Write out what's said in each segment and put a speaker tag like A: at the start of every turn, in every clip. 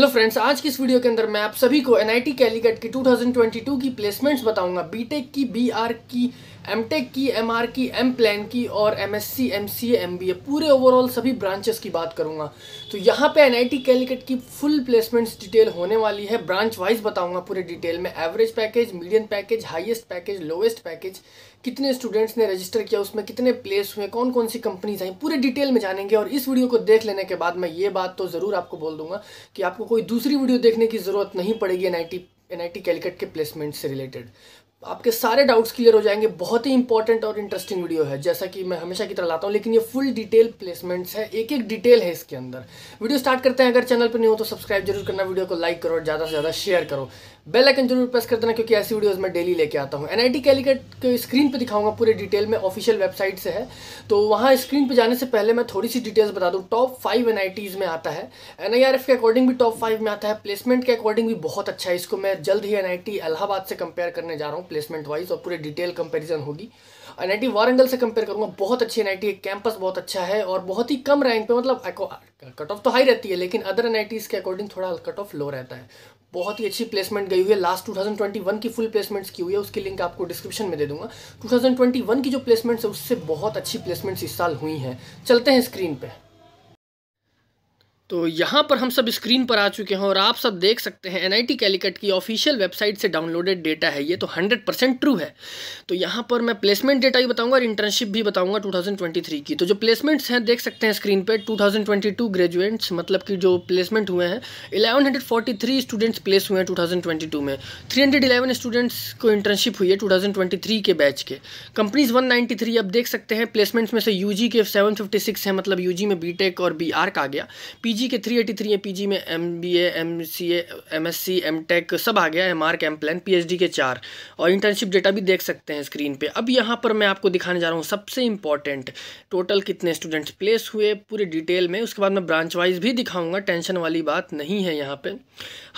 A: hello friends आज की इस वीडियो के अंदर मैं आप सभी को एनआईटी कैलीकट की 2022 की प्लेसमेंट्स बताऊंगा बीटेक की बीआर की एम टेक की एम आर की एम प्लान की और M S C M C M B A पूरे ओवरऑल सभी ब्रांचेस की बात करूँगा तो यहाँ पे एन आई टी कैलिकट की फुल प्लेसमेंट्स डिटेल होने वाली है ब्रांच वाइज बताऊंगा पूरे डिटेल में average package medium package highest package lowest package कितने स्टूडेंट्स ने रजिस्टर किया उसमें कितने प्लेस हुए कौन कौन सी कंपनीज आई पूरे डिटेल में जानेंगे और इस वीडियो को देख लेने के बाद मैं ये बात तो ज़रूर आपको बोल दूंगा कि आपको कोई दूसरी वीडियो देखने की ज़रूरत नहीं पड़ेगी N I T N I T Calicut के प्लेसमेंट से रिलेटेड आपके सारे डाउट्स क्लियर हो जाएंगे बहुत ही इंपॉर्टेंट और इंटरेस्टिंग वीडियो है जैसा कि मैं हमेशा की तरह लाता हूँ लेकिन ये फुल डिटेल प्लेसमेंट्स है एक एक डिटेल है इसके अंदर वीडियो स्टार्ट करते हैं अगर चैनल पर नहीं हो तो सब्सक्राइब जरूर करना वीडियो को लाइक करो और ज़्यादा से ज़्यादा शेयर करो बेल आइकन जरूर प्रेस कर देना क्योंकि ऐसी वीडियोज़ मैं डेली लेके आता हूँ एन आई के स्क्रीन पर दिखाऊंगा पूरे डिटेल में ऑफिशियल वेबसाइट से है तो वहाँ स्क्रीन पर जाने से पहले मैं थोड़ी सी डिटेल्स बता दूँ टॉप फाइव एन में आता है एन के अकॉर्डिंग भी टॉप फाइव में आता है प्लेसमेंट के अकॉर्डिंग भी बहुत अच्छा है इसको मैं जल्द ही एन इलाहाबाद से कंपेयर करने जा रहा हूँ प्लेसमेंट वाइज और पूरे डिटेल कंपैरिजन होगी एन आई वारंगल से कंपेयर करूंगा बहुत अच्छी एन आई टी कैंपस बहुत अच्छा है और बहुत ही कम रैंक पे मतलब कट ऑफ तो हाई रहती है लेकिन अदर एन के अकॉर्डिंग थोड़ा कट ऑफ लो रहता है बहुत ही अच्छी प्लेसमेंट गई हुई है लास्ट 2021 की फुल प्लेसमेंट्स की हुई है उसकी लिंक आपको डिस्क्रिप्शन में दे दूंगा 2021 की जो प्लेसमेंट्स है उससे बहुत अच्छी प्लेसमेंट्स इस साल हुई हैं चलते हैं स्क्रीन पर तो यहाँ पर हम सब स्क्रीन पर आ चुके हैं और आप सब देख सकते हैं एनआईटी आई कैलिकट की ऑफिशियल वेबसाइट से डाउनलोडेड डेटा है ये तो 100 परसेंट ट्रू है तो यहाँ पर मैं प्लेसमेंट डेटा भी बताऊँगा और इंटर्नशिप भी बताऊँगा 2023 की तो जो प्लेसमेंट्स हैं देख सकते हैं स्क्रीन पर 2022 ग्रेजुएट्स मतलब कि जो प्लेसमेंट हुए हैं 1143 स्टूडेंट्स प्लेस हुए हैं टू में थ्री स्टूडेंट्स को इंटर्नशिप हुई है टू के बैच के कंपनीज वन अब देख सकते हैं प्लेसमेंट्स में से यू के सेवन हैं मतलब यू में बी और बी का आ गया पी पीजी के 383 हैं पीजी में एमबीए एमसीए एमएससी एमटेक सब आ गया है मार्क एम प्लान पीएचडी के चार और इंटर्नशिप डेटा भी देख सकते हैं स्क्रीन पे अब यहाँ पर मैं आपको दिखाने जा रहा हूँ सबसे इंपॉर्टेंट टोटल कितने स्टूडेंट्स प्लेस हुए पूरे डिटेल में उसके बाद मैं ब्रांच वाइज भी दिखाऊंगा टेंशन वाली बात नहीं है यहाँ पर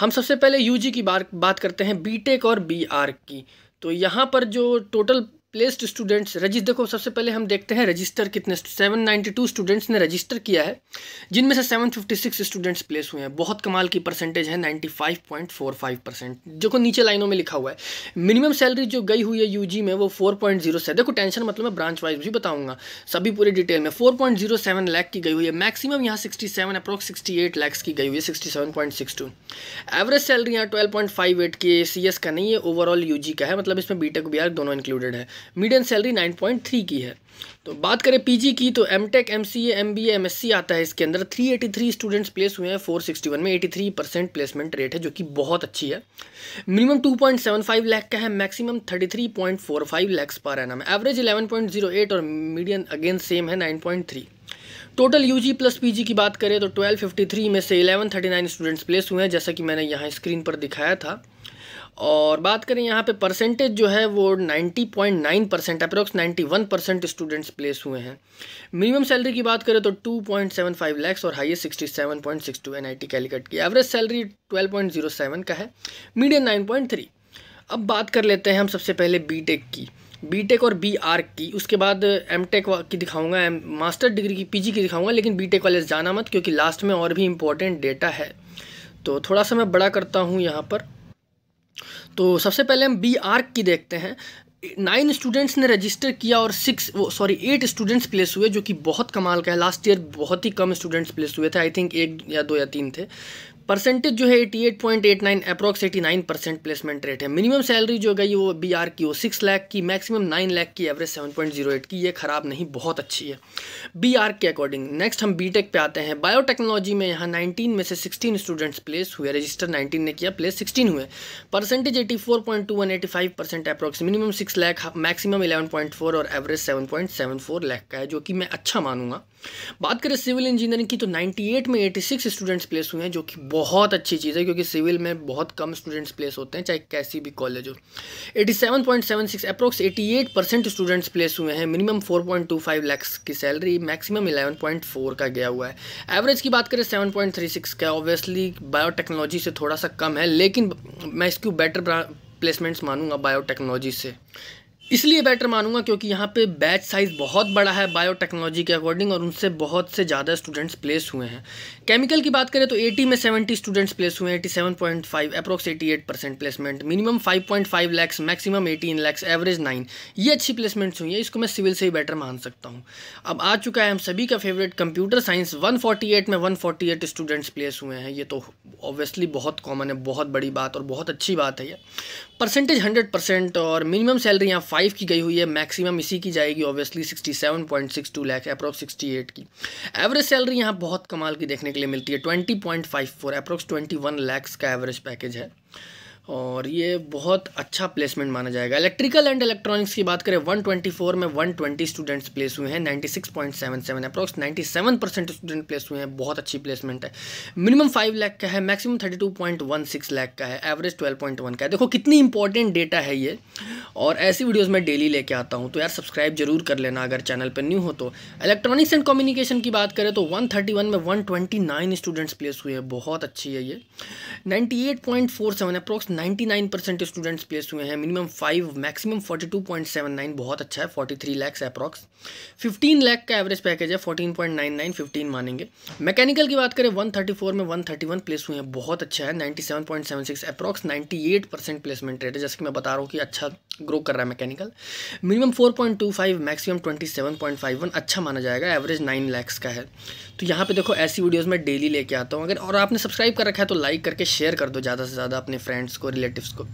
A: हम सबसे पहले यू की बात करते हैं बी और बी की तो यहाँ पर जो टोटल प्लेस्ड स्टूडेंट्स रजिस्ट देखो सबसे पहले हम देखते हैं रजिस्टर कितने 792 स्टूडेंट्स ने रजिस्टर किया है जिनमें से 756 स्टूडेंट्स प्लेस हुए हैं बहुत कमाल की परसेंटेज है 95.45 परसेंट जो को नीचे लाइनों में लिखा हुआ है मिनिमम सैलरी जो गई हुई है यूजी में वो जीरो से देखो टेंशन मतलब मैं ब्रांच वाइज भी बताऊँगा सभी पूरे डिटेल में सेवन लाख की गई हुई है मैक्सिमम यहाँ sixty seven approx sixty lakhs की गई हुई है टू एवरेज सैलरी यहाँ एट की सी का नहीं है ओवरऑल जी का है मतलब इसमें बी बीआर दोनों इंक्लूडेड है मीडियम सैलरी 9.3 की है तो बात करें पीजी की तो M tech M C M B M S C आता है इसके अंदर 383 स्टूडेंट्स प्लेस हुए हैं 461 में 83 परसेंट प्लेसमेंट रेट है जो कि बहुत अच्छी है मिनिमम 2.75 लाख का है मैक्सिमम 33.45 लैक्स पर एनम है एवरेज 11.08 और मीडियम अगेन सेम है 9.3 टोटल यूजी प्लस पीजी की बात करें तो 1253 में से 1139 स्टूडेंट्स प्लेस हुए हैं जैसा कि मैंने यहाँ स्क्रीन पर दिखाया था और बात करें यहाँ पे परसेंटेज जो है वो 90.9 percent approx one percent students place हुए हैं मिनिमम सैलरी की बात करें तो 2.75 लैक्स और हाईएस्ट 67.62 एनआईटी कैलिकट की एवरेज सैलरी 12.07 का है मीडियम 9.3 अब बात कर लेते हैं हम सबसे पहले बीटेक की बीटेक और बी आर की उसके बाद एम टेक की दिखाऊंगा एम मास्टर डिग्री की पीजी की दिखाऊंगा लेकिन बीटेक वाले जाना मत क्योंकि लास्ट में और भी इम्पोर्टेंट डेटा है तो थोड़ा सा मैं बड़ा करता हूँ यहाँ पर तो सबसे पहले हम बी आर्क की देखते हैं नाइन स्टूडेंट्स ने रजिस्टर किया और सिक्स वो सॉरी एट स्टूडेंट्स प्लेस हुए जो कि बहुत कमाल का है लास्ट ईयर बहुत ही कम स्टूडेंट्स प्लेस हुए थे आई थिंक एक या दो या तीन थे परसेंटेज जो है 88.89 approx nine percent placement rate है मिनिमम सैलरी जो गई वो बी आर की वो सिक्स लाख की मैक्सिमम नाइन लाख की average seven point zero eight की ये ख़राब नहीं बहुत अच्छी है बी आर के अकॉर्डिंग नेक्स्ट हम बी टेक पे आते हैं बायोटेक्नोलॉजी में यहाँ नाइनटीन में से सिक्सटीन स्टूडेंट्स प्लेस हुए रजिस्टर नाइनटीन ने किया प्लेस सिक्सटीन हुए percentage eighty five percent approx minimum six lakh maximum four और average seven seven point four lakh का है जो कि मैं अच्छा मानूंगा बात करें सिविल इंजीनियरिंग की तो 98 में 86 स्टूडेंट्स प्लेस हुए हैं जो कि बहुत अच्छी चीज़ है क्योंकि सिविल में बहुत कम स्टूडेंट्स प्लेस होते हैं चाहे कैसी भी कॉलेज हो 87.76 अप्रोक्स 88 परसेंट स्टूडेंट्स प्लेस हुए हैं मिनिमम 4.25 लाख की सैलरी मैक्सिमम 11.4 का गया हुआ है एवरेज की बात करें सेवन का ऑब्वियसली बायोटेक्नोलॉजी से थोड़ा सा कम है लेकिन मैं इसको बेटर प्लेसमेंट्स मानूंगा बायोटेक्नोलॉजी से इसलिए बेटर मानूंगा क्योंकि यहाँ पे बैच साइज़ बहुत बड़ा है बायोटेक्नोलॉजी के अकॉर्डिंग और उनसे बहुत से ज़्यादा स्टूडेंट्स प्लेस हुए हैं केमिकल की बात करें तो 80 में 70 स्टूडेंट्स प्लेस हुए हैं approx approx eight percent placement minimum 5.5 lakhs maximum eighteen lakhs average nine ये अच्छी प्लेसमेंट्स हुई हैं इसको मैं सिविल से ही बेटर मान सकता हूँ अब आ चुका है हम सभी का फेवरेट कंप्यूटर साइंस वन में वन स्टूडेंट्स प्लेस हुए हैं ये तो ऑब्वियसली बहुत कॉमन है बहुत बड़ी बात और बहुत अच्छी बात है ये परसेंटेज हंड्रेड और मिनिमम सैलरी यहाँ फाइव फाइव की गई हुई है मैक्सिमम इसी की जाएगी obviously sixty seven point six two lakh approx sixty eight की एवरेज सैलरी यहाँ बहुत कमाल की देखने के लिए मिलती है twenty point five four approx twenty one lakhs का एवरेज पैकेज है और ये बहुत अच्छा प्लेसमेंट माना जाएगा इलेक्ट्रिकल एंड इलेक्ट्रॉनिक्स की बात करें 124 में 120 स्टूडेंट्स प्लेस हुए हैं 96.77 अप्रॉक्स 97 परसेंट स्टूडेंट प्लेस हुए हैं बहुत अच्छी प्लेसमेंट है मिनिमम 5 लाख का है मैक्सिमम 32.16 लाख का है एवरेज 12.1 का है देखो कितनी इंपॉर्टेंट डेटा है ये और ऐसी वीडियोज़ मैं डेली लेके आता हूँ तो यार सब्सक्राइब जरूर कर लेना अगर चैनल पर न्यू हो तो इलेक्ट्रॉनिक्स एंड कम्युनिकेशन की बात करें तो वन में वन स्टूडेंट्स प्लेस हुए हैं बहुत अच्छी है ये eight point 99 percent students place हुए हैं मिनिमम फाइव मैक्सिमम 42.79 बहुत अच्छा है 43 लाख अप्रॉक्स 15 लाख का एवरेज पैकेज है 14.99 15 मानेंगे मैकेनिकल की बात करें 134 में 131 प्लेस हुए हैं बहुत अच्छा है 97.76 अप्रॉक्स 98 परसेंट प्लेसमेंट रेट है जैसे कि मैं बता रहा हूँ कि अच्छा ग्रो कर रहा है मैकेनिकल मिनिमम 4.25 मैक्सिमम वन अच्छा माना जाएगा एवरेज नाइन लैक्स का है तो यहाँ पे देखो ऐसी वीडियोज़ मैं डेली लेके आता हूँ अगर और आपने सब्सक्राइब कर रखा है तो लाइक करके शेयर कर दो ज़्यादा से ज़्यादा अपने फ्रेंड्स को रिलेटिव्स को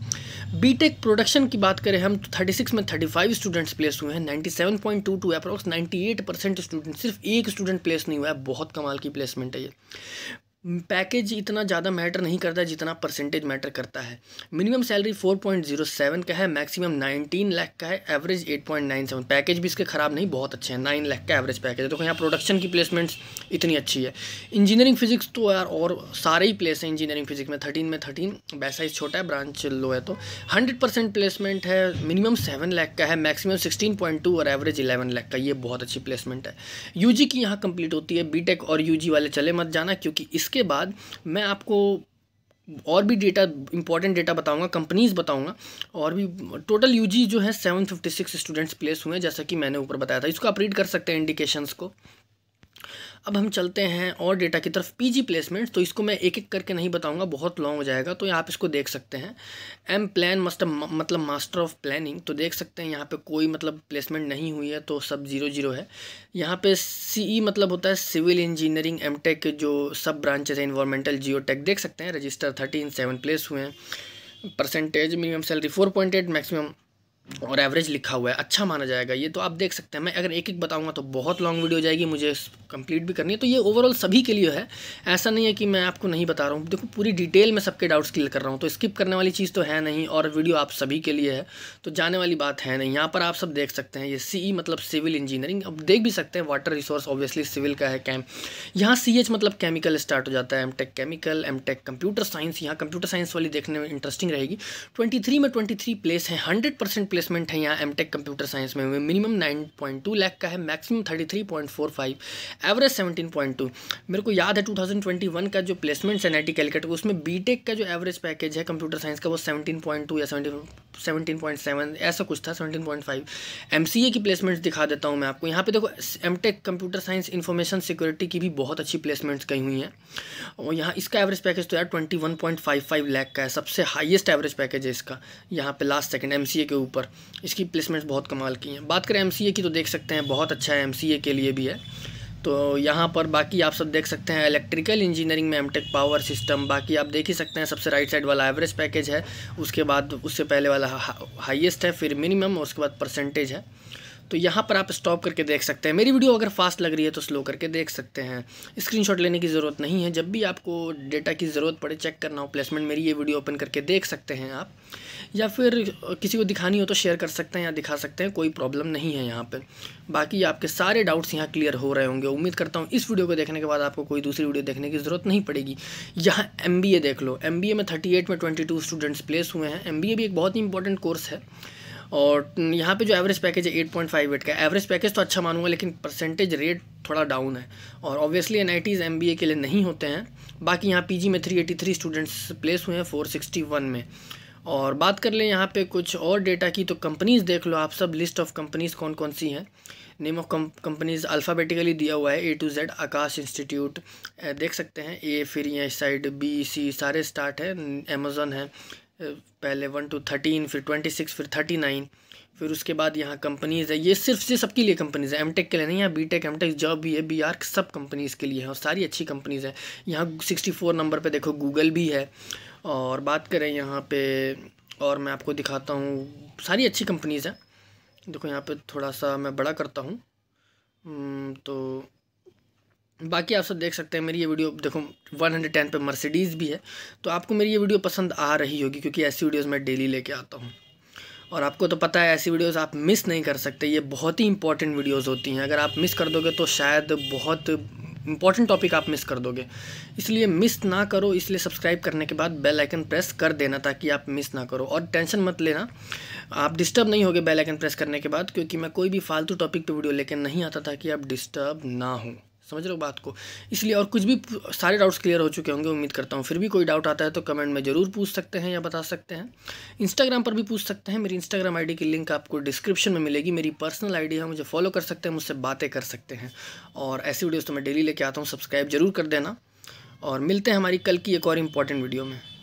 A: बीटेक प्रोडक्शन की बात करें हम तो 36 में 35 स्टूडेंट्स प्लेस हुए हैं 97.22 अप्रॉक्स 98 परसेंट स्टूडेंट सिर्फ एक स्टूडेंट प्लेस नहीं हुआ है बहुत कमाल की प्लेसमेंट है ये पैकेज इतना ज़्यादा मैटर नहीं करता जितना परसेंटेज मैटर करता है मिनिमम सैलरी 4.07 का है मैक्सिमम 19 लाख का है एवरेज 8.97 पैकेज भी इसके ख़राब नहीं बहुत अच्छे हैं 9 लाख का एवरेज पैकेज है देखो तो यहाँ प्रोडक्शन की प्लेसमेंट्स इतनी अच्छी है इंजीनियरिंग फिजिक्स तो यार और सारे ही प्लेस हैं इंजीनियरिंग फिजिक्स में थर्टीन में थर्टीन वैसा ही छोटा है ब्रांच लो है तो हंड्रेड प्लेसमेंट है मिनिमम सेवन लैख का है मैक्सिमम सिक्सटीन और एवरेज इलेवन लैख का ये बहुत अच्छी प्लेसमेंट है यू की यहाँ कंप्लीट होती है बी और यू वाले चले मत जाना क्योंकि इसके उसके बाद मैं आपको और भी डेटा इंपॉर्टेंट डेटा बताऊंगा कंपनीज बताऊंगा और भी टोटल यूजी जो है seven fifty six students place हुए हैं जैसा कि मैंने ऊपर बताया था इसको आप रीड कर सकते हैं इंडिकेशंस को अब हम चलते हैं और डेटा की तरफ पीजी प्लेसमेंट्स तो इसको मैं एक एक करके नहीं बताऊंगा बहुत लॉन्ग हो जाएगा तो आप इसको देख सकते हैं एम प्लान मस्ट मतलब मास्टर ऑफ प्लानिंग तो देख सकते हैं यहाँ पे कोई मतलब प्लेसमेंट नहीं हुई है तो सब जीरो जीरो है यहाँ पे सीई e मतलब होता है सिविल इंजीनियरिंग एम टेक जो सब ब्रांचेज हैं इन्वायरमेंटल जियो टेक देख सकते हैं रजिस्टर थर्टीन सेवन प्लेस हुए हैं percentage minimum salary four point eight maximum और एवरेज लिखा हुआ है अच्छा माना जाएगा ये तो आप देख सकते हैं मैं अगर एक एक बताऊंगा तो बहुत लॉन्ग वीडियो हो जाएगी मुझे कंप्लीट भी करनी है तो ये ओवरऑल सभी के लिए है ऐसा नहीं है कि मैं आपको नहीं बता रहा हूँ देखो पूरी डिटेल में सबके डाउट्स क्लियर कर रहा हूँ तो स्किप करने वाली चीज़ तो है नहीं और वीडियो आप सभी के लिए है तो जाने वाली बात है नहीं यहाँ पर आप सब देख सकते हैं ये सी e मतलब सिविल इंजीनियरिंग अब देख भी सकते हैं वाटर रिसोर्स ऑब्वियसली सिविल का है कैम यहाँ सी मतलब केमिकल स्टार्ट हो जाता है M chemical M computer science यहाँ कंप्यूटर साइंस वाली देखने में इंटरेस्टिंग रहेगी ट्वेंटी में ट्वेंटी प्लेस है हंड्रेड परसेंट प्लेसमेंट है यहाँ एम टेक कंप्यूटर साइंस में हुए minimum nine point two lakh का है maximum thirty three point four five average seventeen point two मेरे को याद है टू थाउजेंड ट्वेंटी वन का जो प्लेसमेंट है नाइटी कैलकट उसमें बी टेक का जो एवरेज पैकेज है कंप्यूटर साइंस का वो सेवेंटीन पॉइंट टू या सेवेंटी सेवेंटीन पॉइंट सेवन ऐसा कुछ था seventeen point five M C A की प्लेसमेंट्स दिखा देता हूँ मैं आपको यहाँ पे देखो M tech computer science information security की भी बहुत अच्छी प्लेसमेंट्स कही हुई हैं और यहाँ इसका एवरेज पैकेज तो यार twenty one point five five lakh का है सबसे हाइस्ट एवरेज पैकेज है इसका यहाँ पे लास्ट सी ए के ऊपर इसकी प्लेसमेंट्स बहुत कमाल की हैं बात करें एम की तो देख सकते हैं बहुत अच्छा है एम के लिए भी है तो यहाँ पर बाकी आप सब देख सकते हैं इलेक्ट्रिकल इंजीनियरिंग में एमटेक पावर सिस्टम बाकी आप देख ही सकते हैं सबसे राइट साइड वाला एवरेज पैकेज है उसके बाद उससे पहले वाला हाईएस्ट है फिर मिनिमम और उसके बाद परसेंटेज है तो यहाँ पर आप स्टॉप करके देख सकते हैं मेरी वीडियो अगर फास्ट लग रही है तो स्लो करके देख सकते हैं स्क्रीनशॉट लेने की ज़रूरत नहीं है जब भी आपको डेटा की ज़रूरत पड़े चेक करना हो प्लेसमेंट मेरी ये वीडियो ओपन करके देख सकते हैं आप या फिर किसी को दिखानी हो तो शेयर कर सकते हैं या दिखा सकते हैं कोई प्रॉब्लम नहीं है यहाँ पर बाकी आपके सारे डाउट्स यहाँ क्लियर हो रहे होंगे उम्मीद करता हूँ इस वीडियो को देखने के बाद आपको कोई दूसरी वीडियो देखने की ज़रूरत नहीं पड़ेगी यहाँ एम देख लो एम में थर्टी में ट्वेंटी स्टूडेंट्स प्लेस हुए हैं एम भी एक बहुत ही इंपॉर्टेंट कोर्स है और यहाँ पे जो एवरेज पैकेज है एट पॉइंट फाइव एट का एवरेज पैकेज तो अच्छा मानूंगा लेकिन परसेंटेज रेट थोड़ा डाउन है और obviously N I Ts M B A के लिए नहीं होते हैं बाकी यहाँ पी जी में three eighty three students place हुए हैं फोर सिक्सटी वन में और बात कर लें यहाँ पे कुछ और डेटा की तो कंपनीज़ देख लो आप सब लिस्ट ऑफ कंपनीज़ कौन कौन सी हैं नेम ऑफ कंपनीज़ अल्फ़ाबेटिकली दिया हुआ है A to Z Aakash institute देख सकते हैं ए फिर ये साइड बी सी सारे स्टार्ट है अमेज़ोन है पहले वन टू थर्टीन फिर ट्वेंटी सिक्स फिर थर्टी नाइन फिर उसके बाद यहाँ कंपनीज़ है ये सिर्फ से सबके लिए कंपनीज़ है एम टेक के लिए नहीं यहाँ B tech M tech job भी है बी आर सब कंपनीज़ के लिए है और सारी अच्छी कंपनीज़ हैं यहाँ सिक्सटी फोर नंबर पर देखो गूगल भी है और बात करें यहाँ पे और मैं आपको दिखाता हूँ सारी अच्छी कंपनीज़ हैं देखो यहाँ पर थोड़ा सा मैं बड़ा करता हूँ तो बाकी आप सब देख सकते हैं मेरी ये वीडियो देखो 110 पे मर्सिडीज़ भी है तो आपको मेरी ये वीडियो पसंद आ रही होगी क्योंकि ऐसी वीडियोस मैं डेली लेके आता हूँ और आपको तो पता है ऐसी वीडियोस आप मिस नहीं कर सकते ये बहुत ही इंपॉर्टेंट वीडियोस होती हैं अगर आप मिस कर दोगे तो शायद बहुत इंपॉर्टेंट टॉपिक आप मिस कर दोगे इसलिए मिस ना करो इसलिए सब्सक्राइब करने के बाद बेल आइकन प्रेस कर देना ताकि आप मिस ना करो और टेंशन मत लेना आप डिस्टर्ब नहीं होगे बेल आइकन प्रेस करने के बाद क्योंकि मैं कोई भी फालतू टॉपिक पर वीडियो लेकर नहीं आता था कि आप डिस्टर्ब ना हों समझ रहे हो बात को इसलिए और कुछ भी सारे डाउट्स क्लियर हो चुके होंगे उम्मीद करता हूँ फिर भी कोई डाउट आता है तो कमेंट में ज़रूर पूछ सकते हैं या बता सकते हैं इंस्टाग्राम पर भी पूछ सकते हैं मेरी इंस्टाग्राम आईडी की लिंक आपको डिस्क्रिप्शन में मिलेगी मेरी पर्सनल आईडी है मुझे फॉलो कर सकते हैं मुझसे बातें कर सकते हैं और ऐसी वीडियोज़ तो मैं डेली लेके आता हूँ सब्सक्राइब जरूर कर देना और मिलते हैं हमारी कल की एक और इम्पॉर्टेंट वीडियो में